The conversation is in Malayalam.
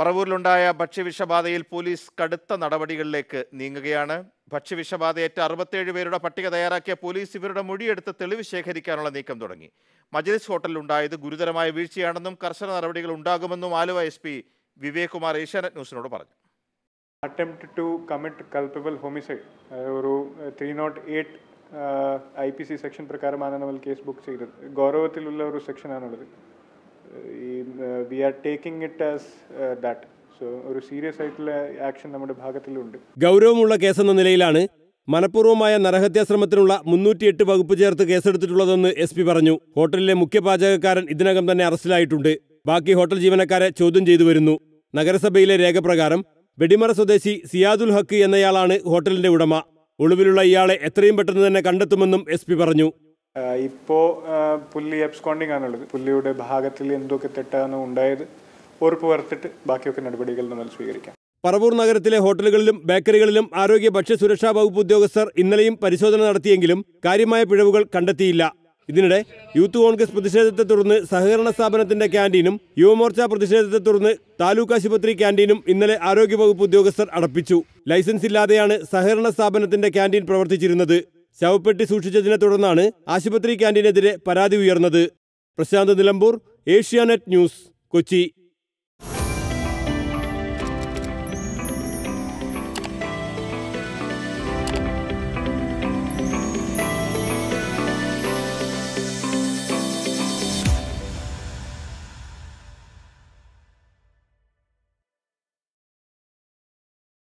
പറവൂരിലുണ്ടായ ഭക്ഷ്യവിഷബാധയിൽ പോലീസ് കടുത്ത നടപടികളിലേക്ക് നീങ്ങുകയാണ് ഭക്ഷ്യവിഷബാധയേറ്റ അറുപത്തേഴ് പേരുടെ പട്ടിക തയ്യാറാക്കിയ പോലീസ് ഇവരുടെ മൊഴിയെടുത്ത് തെളിവ് ശേഖരിക്കാനുള്ള നീക്കം തുടങ്ങി മജ്ലിസ് ഹോട്ടലിലുണ്ടായത് ഗുരുതരമായ വീഴ്ചയാണെന്നും കർശന നടപടികൾ ഉണ്ടാകുമെന്നും ആലുവ എസ് പി വിവേക് കുമാർ ഏഷ്യാനെറ്റ് ന്യൂസിനോട് പറഞ്ഞു attempt to commit culpable homicide ഒരു three nought eight I P C section പ്രകാരമാണ് നമ്മൾ കേസ് ബുക്ക് ചെയ്തത് ഗൗരവത്തിലുള്ള ഒരു സെക്ഷനാണുള്ളത് ഈ we are taking it as that so ഒരു സീരിയസ് ആയിട്ടുള്ള ആക്ഷൻ നമ്മുടെ ഭാഗത്തിലുണ്ട് ഗൗരവമുള്ള കേസെന്ന നിലയിലാണ് മനഃപൂർവ്വമായ ശ്രമത്തിനുള്ള മുന്നൂറ്റിയെട്ട് വകുപ്പ് ചേർത്ത് കേസെടുത്തിട്ടുള്ളതെന്ന് എസ് പി പറഞ്ഞു ഹോട്ടലിലെ മുഖ്യ പാചകക്കാരൻ ഇതിനകം തന്നെ അറസ്റ്റിലായിട്ടുണ്ട് ബാക്കി ഹോട്ടൽ ജീവനക്കാരെ ചോദ്യം ചെയ്തു വരുന്നു നഗരസഭയിലെ രേഖപ്രകാരം വെടിമറ സ്വദേശി സിയാദുൽ ഹക്ക് എന്നയാളാണ് ഹോട്ടലിന്റെ ഉടമ ഒളിവിലുള്ള ഇയാളെ എത്രയും പെട്ടെന്ന് തന്നെ കണ്ടെത്തുമെന്നും എസ് പറഞ്ഞു ഇപ്പോൾ പുല്ലി എബ്സ്കോണ്ടിങ് ആണുള്ളത് പുല്ലിയുടെ ഭാഗത്തിൽ എന്തൊക്കെ തെറ്റാണ് ഉണ്ടായത് ഉറപ്പ് വരുത്തിട്ട് ബാക്കിയൊക്കെ നടപടികൾ നമ്മൾ സ്വീകരിക്കാം പറവൂർ നഗരത്തിലെ ഹോട്ടലുകളിലും ബേക്കറികളിലും ആരോഗ്യ ഭക്ഷ്യസുരക്ഷാ വകുപ്പ് ഉദ്യോഗസ്ഥർ ഇന്നലെയും പരിശോധന നടത്തിയെങ്കിലും കാര്യമായ പിഴവുകൾ കണ്ടെത്തിയില്ല ഇതിനിടെ യൂത്ത് കോൺഗ്രസ് പ്രതിഷേധത്തെ തുടർന്ന് സഹകരണ സ്ഥാപനത്തിന്റെ ക്യാന്റീനും യുവമോർച്ച പ്രതിഷേധത്തെ തുടർന്ന് താലൂക്ക് ആശുപത്രി ക്യാന്റീനും ഇന്നലെ ആരോഗ്യവകുപ്പ് ഉദ്യോഗസ്ഥർ അടപ്പിച്ചു ലൈസൻസ് ഇല്ലാതെയാണ് സഹകരണ സ്ഥാപനത്തിന്റെ ക്യാന്റീൻ പ്രവർത്തിച്ചിരുന്നത് ശവപ്പെട്ടി സൂക്ഷിച്ചതിനെ തുടർന്നാണ് ആശുപത്രി ക്യാൻറ്റീനെതിരെ പരാതി ഉയർന്നത് പ്രശാന്ത് നിലമ്പൂർ ഏഷ്യാനെറ്റ് ന്യൂസ് കൊച്ചി